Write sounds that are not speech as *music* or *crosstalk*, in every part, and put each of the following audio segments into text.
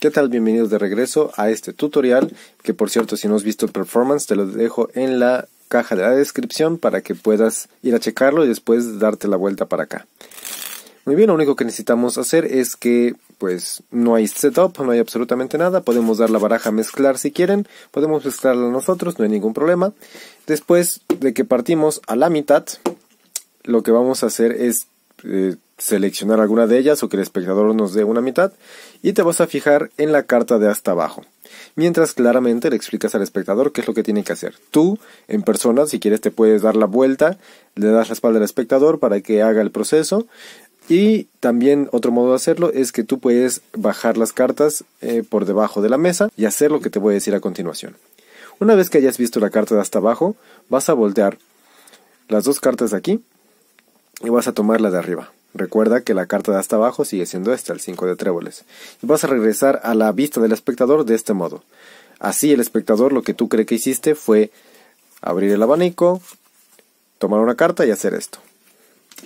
¿Qué tal? Bienvenidos de regreso a este tutorial, que por cierto si no has visto el performance te lo dejo en la caja de la descripción para que puedas ir a checarlo y después darte la vuelta para acá. Muy bien, lo único que necesitamos hacer es que pues no hay setup, no hay absolutamente nada, podemos dar la baraja a mezclar si quieren, podemos mezclarla nosotros, no hay ningún problema. Después de que partimos a la mitad, lo que vamos a hacer es eh, seleccionar alguna de ellas o que el espectador nos dé una mitad y te vas a fijar en la carta de hasta abajo. Mientras claramente le explicas al espectador qué es lo que tiene que hacer. Tú, en persona, si quieres te puedes dar la vuelta, le das la espalda al espectador para que haga el proceso. Y también otro modo de hacerlo es que tú puedes bajar las cartas eh, por debajo de la mesa y hacer lo que te voy a decir a continuación. Una vez que hayas visto la carta de hasta abajo, vas a voltear las dos cartas de aquí y vas a tomar la de arriba. Recuerda que la carta de hasta abajo sigue siendo esta, el 5 de tréboles. Y vas a regresar a la vista del espectador de este modo. Así el espectador lo que tú crees que hiciste fue abrir el abanico, tomar una carta y hacer esto.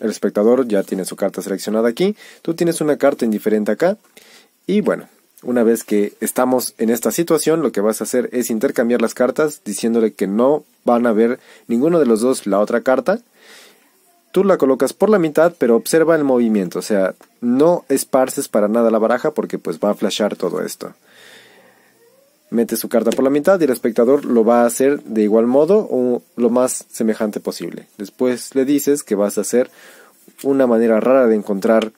El espectador ya tiene su carta seleccionada aquí, tú tienes una carta indiferente acá. Y bueno, una vez que estamos en esta situación, lo que vas a hacer es intercambiar las cartas diciéndole que no van a ver ninguno de los dos la otra carta tú la colocas por la mitad, pero observa el movimiento, o sea, no esparces para nada la baraja porque pues va a flashar todo esto. Mete su carta por la mitad y el espectador lo va a hacer de igual modo o lo más semejante posible. Después le dices que vas a hacer una manera rara de encontrar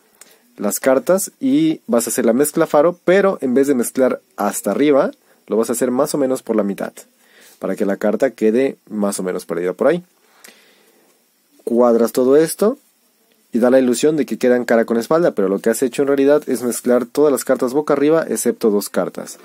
las cartas y vas a hacer la mezcla faro, pero en vez de mezclar hasta arriba, lo vas a hacer más o menos por la mitad, para que la carta quede más o menos perdida por ahí cuadras todo esto y da la ilusión de que quedan cara con espalda, pero lo que has hecho en realidad es mezclar todas las cartas boca arriba excepto dos cartas.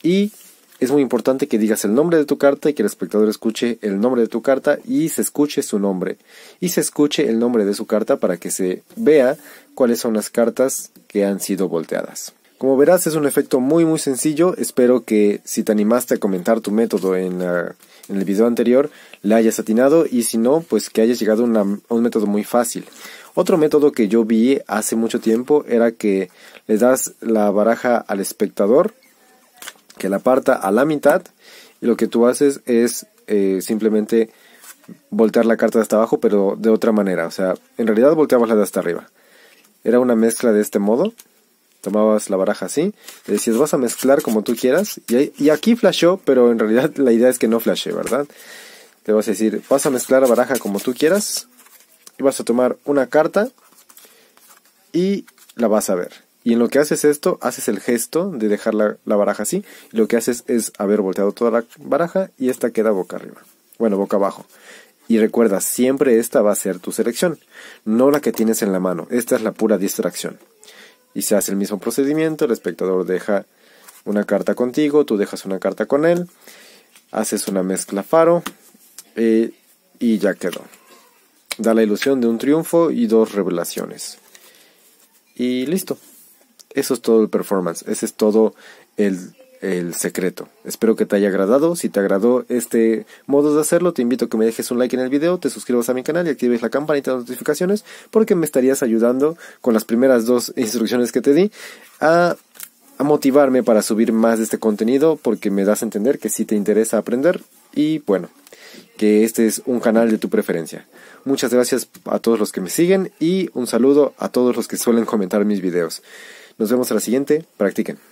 Y es muy importante que digas el nombre de tu carta y que el espectador escuche el nombre de tu carta y se escuche su nombre. Y se escuche el nombre de su carta para que se vea cuáles son las cartas que han sido volteadas. Como verás es un efecto muy muy sencillo, espero que si te animaste a comentar tu método en, en el video anterior, le hayas atinado y si no, pues que hayas llegado a un método muy fácil. Otro método que yo vi hace mucho tiempo era que le das la baraja al espectador, que la aparta a la mitad y lo que tú haces es eh, simplemente voltear la carta de hasta abajo pero de otra manera, o sea, en realidad volteabas la de hasta arriba. Era una mezcla de este modo tomabas la baraja así, le decías, vas a mezclar como tú quieras, y, y aquí flashó, pero en realidad *laughs* la idea es que no flashe, ¿verdad? Te vas a decir, vas a mezclar la baraja como tú quieras, y vas a tomar una carta, y la vas a ver. Y en lo que haces esto, haces el gesto de dejar la, la baraja así, y lo que haces es haber volteado toda la baraja, y esta queda boca arriba, bueno, boca abajo. Y recuerda, siempre esta va a ser tu selección, no la que tienes en la mano, esta es la pura distracción y se hace el mismo procedimiento, el espectador deja una carta contigo, tú dejas una carta con él, haces una mezcla faro eh, y ya quedó. Da la ilusión de un triunfo y dos revelaciones. Y listo. Eso es todo el performance, ese es todo el el secreto. Espero que te haya agradado. Si te agradó este modo de hacerlo, te invito a que me dejes un like en el video, te suscribas a mi canal y actives la campanita de notificaciones porque me estarías ayudando con las primeras dos instrucciones que te di a, motivarme para subir más de este contenido porque me das a entender que sí te interesa aprender y bueno, que este es un canal de tu preferencia. Muchas gracias a todos los que me siguen y un saludo a todos los que suelen comentar mis videos. Nos vemos a la siguiente. Practiquen.